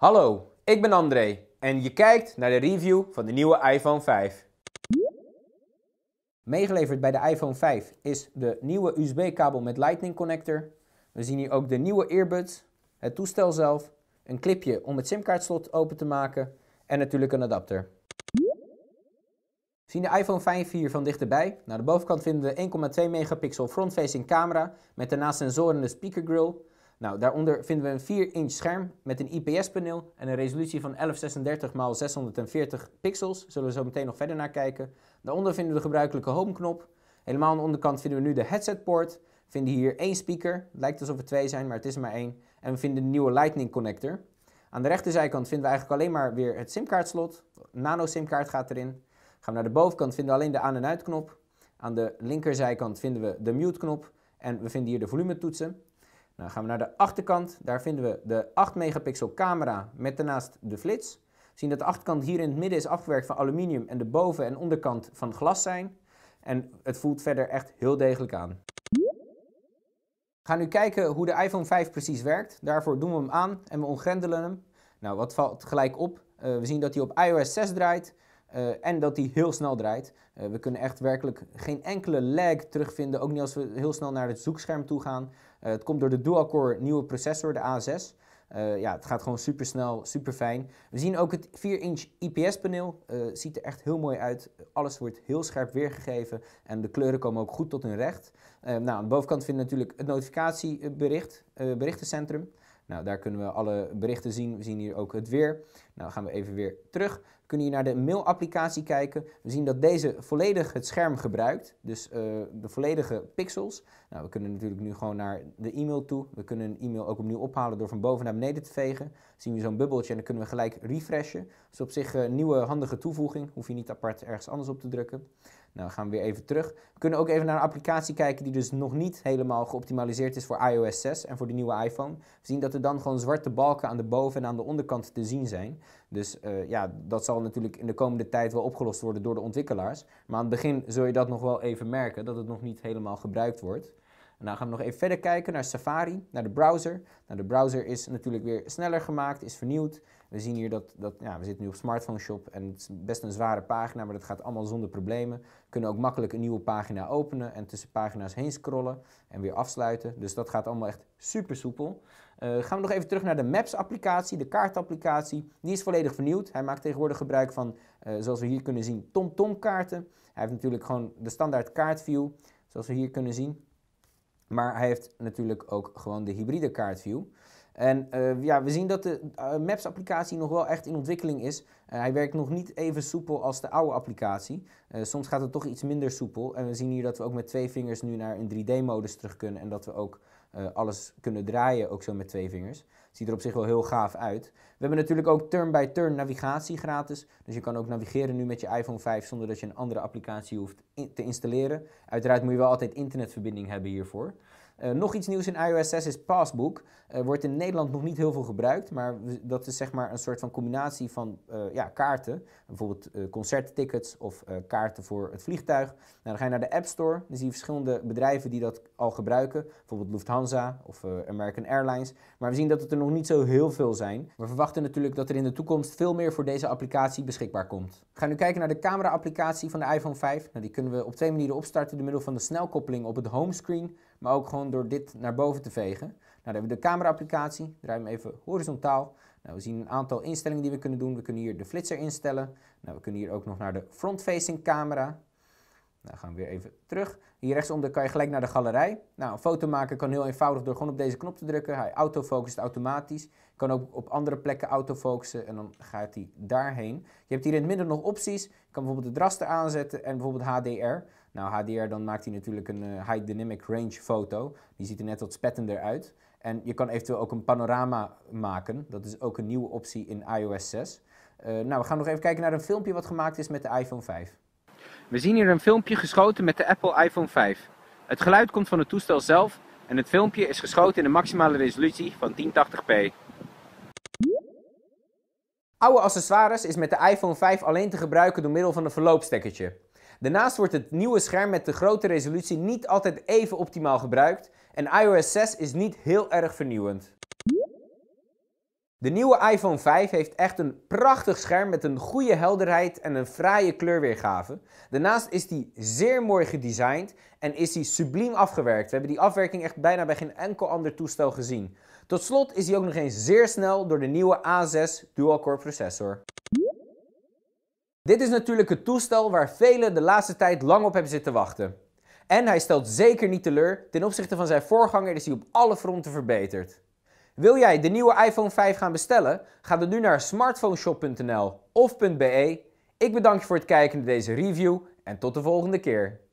Hallo, ik ben André en je kijkt naar de review van de nieuwe iPhone 5. Meegeleverd bij de iPhone 5 is de nieuwe USB-kabel met Lightning connector. We zien hier ook de nieuwe earbuds, het toestel zelf, een clipje om het simkaartslot open te maken en natuurlijk een adapter. Zien de iPhone 5 hier van dichterbij? Naar de bovenkant vinden we 1,2 megapixel frontfacing camera met daarnaast sensoren en de speaker grill. Nou, daaronder vinden we een 4-inch scherm met een IPS-paneel en een resolutie van 1136 x 640 pixels. Zullen we zo meteen nog verder naar kijken. Daaronder vinden we de gebruikelijke home-knop. Helemaal aan de onderkant vinden we nu de headset poort. vinden hier één speaker. Het lijkt alsof er twee zijn, maar het is maar één. En we vinden een nieuwe Lightning connector. Aan de rechterzijkant vinden we eigenlijk alleen maar weer het simkaartslot. Nano simkaart gaat erin. Gaan we naar de bovenkant vinden we alleen de aan- en uitknop. Aan de linkerzijkant vinden we de mute knop. En we vinden hier de volumetoetsen. Nou, gaan we naar de achterkant. Daar vinden we de 8 megapixel camera met daarnaast de flits. We zien dat de achterkant hier in het midden is afgewerkt van aluminium en de boven- en onderkant van glas zijn. En het voelt verder echt heel degelijk aan. We gaan nu kijken hoe de iPhone 5 precies werkt. Daarvoor doen we hem aan en we ontgrendelen hem. Nou, wat valt gelijk op? Eh, we zien dat hij op iOS 6 draait eh, en dat hij heel snel draait. Eh, we kunnen echt werkelijk geen enkele lag terugvinden, ook niet als we heel snel naar het zoekscherm toe gaan. Eh, het komt door de dual-core nieuwe processor, de A6. Eh, ja, het gaat gewoon super snel, super fijn. We zien ook het 4-inch IPS-paneel. Eh, ziet er echt heel mooi uit. Alles wordt heel scherp weergegeven en de kleuren komen ook goed tot hun recht. nou, aan de bovenkant vinden we natuurlijk het notificatiebericht, berichtencentrum. Nou, daar kunnen we alle berichten zien. We zien hier ook het weer. Nou, gaan we even weer terug kunnen je naar de mailapplicatie kijken. We zien dat deze volledig het scherm gebruikt, dus eh, de volledige pixels. Nou, we kunnen natuurlijk nu gewoon naar de e-mail toe. We kunnen een e-mail ook opnieuw ophalen door van boven naar beneden te vegen. zien we zo'n bubbeltje en dan kunnen we gelijk refreshen. Is dus op zich een eh, nieuwe handige toevoeging. Hoef je niet apart ergens anders op te drukken. Nou, gaan we weer even terug. We kunnen ook even naar een applicatie kijken die dus nog niet helemaal geoptimaliseerd is voor iOS 6 en voor de nieuwe iPhone. We zien dat er dan gewoon zwarte balken aan de boven- en aan de onderkant te zien zijn. Dus eh, ja, dat zal zal natuurlijk in de komende tijd wel opgelost worden door de ontwikkelaars. Maar aan het begin zul je dat nog wel even merken, dat het nog niet helemaal gebruikt wordt. En dan gaan we nog even verder kijken naar Safari, naar de browser. Nou, de browser is natuurlijk weer sneller gemaakt, is vernieuwd. We zien hier dat, dat ja, we zitten nu op Smartphone Shop en het is best een zware pagina, maar dat gaat allemaal zonder problemen. We kunnen ook makkelijk een nieuwe pagina openen en tussen pagina's heen scrollen en weer afsluiten. Dus dat gaat allemaal echt super soepel. Eh, gaan we nog even terug naar de Maps-applicatie, de kaartapplicatie. Die is volledig vernieuwd. Hij maakt tegenwoordig gebruik van, eh, zoals we hier kunnen zien, TomTom-kaarten. Hij heeft natuurlijk gewoon de standaard kaartview, zoals we hier kunnen zien. Maar hij heeft natuurlijk ook gewoon de hybride kaartview. En eh, ja, we zien dat de eh, Maps-applicatie nog wel echt in ontwikkeling is. Eh, hij werkt nog niet even soepel als de oude applicatie. soms gaat het toch iets minder soepel. En we zien hier dat we ook met twee vingers nu naar een 3D-modus terug kunnen. En dat we ook alles kunnen draaien, ook zo met twee vingers. Ziet er op zich wel heel gaaf uit. We hebben natuurlijk ook turn-by-turn navigatie gratis. Dus je kan ook navigeren nu met je iPhone 5 zonder dat je een andere applicatie hoeft te installeren. Uiteraard moet je wel altijd internetverbinding hebben hiervoor. Eh, nog iets nieuws in iOS 6 is Passbook. Eh, wordt in Nederland nog niet heel veel gebruikt, maar dat is zeg maar een soort van combinatie van eh, ja, kaarten. Bijvoorbeeld concerttickets of kaarten voor het vliegtuig. Nou, dan ga je naar de App Store, dan zie je verschillende bedrijven die dat al gebruiken. Bijvoorbeeld Lufthansa of American Airlines. Maar we zien dat het er nog niet zo heel veel zijn. We verwachten natuurlijk dat er in de toekomst veel meer voor deze applicatie beschikbaar komt. We gaan nu kijken naar de camera-applicatie van de iPhone 5. Nou, die kunnen we op twee manieren opstarten door middel van de snelkoppeling op het homescreen maar ook gewoon door dit naar boven te vegen. Nou, dan hebben we de camera-applicatie, draai hem even horizontaal. Nou, we zien een aantal instellingen die we kunnen doen. We kunnen hier de flitser instellen. Nou, we kunnen hier ook nog naar de front-facing camera. Nou, gaan we weer even terug. Hier rechtsonder kan je gelijk naar de galerij. Nou, een foto maken kan heel eenvoudig door gewoon op deze knop te drukken. Hij autofocust automatisch. Je kan ook op andere plekken autofocussen en dan gaat hij daarheen. Je hebt hier in het midden nog opties. Je kan bijvoorbeeld de draster aanzetten en bijvoorbeeld HDR. Nou, HDR, dan maakt hij natuurlijk een eh, High Dynamic Range foto. Die ziet er net wat spettender uit. En je kan eventueel ook een panorama maken. Dat is ook een nieuwe optie in iOS 6. Eh, nou, we gaan nog even kijken naar een filmpje wat gemaakt is met de iPhone 5. We zien hier een filmpje geschoten met de Apple iPhone 5. Het geluid komt van het toestel zelf en het filmpje is geschoten in een maximale resolutie van 1080p. Oude accessoires is met de iPhone 5 alleen te gebruiken door middel van een verloopstekkertje. Daarnaast wordt het nieuwe scherm met de grote resolutie niet altijd even optimaal gebruikt en iOS 6 is niet heel erg vernieuwend. De nieuwe iPhone 5 heeft echt een prachtig scherm met een goede helderheid en een fraaie kleurweergave. Daarnaast is die zeer mooi gedesigned en is die subliem afgewerkt. We hebben die afwerking echt bijna bij geen enkel ander toestel gezien. Tot slot is hij ook nog eens zeer snel door de nieuwe A6 dual-core processor. Dit is natuurlijk het toestel waar velen de laatste tijd lang op hebben zitten wachten. En hij stelt zeker niet teleur, ten opzichte van zijn voorganger is hij op alle fronten verbeterd. Wil jij de nieuwe iPhone 5 gaan bestellen? Ga dan nu naar smartphoneshop.nl of .be. Ik bedank je voor het kijken naar deze review en tot de volgende keer.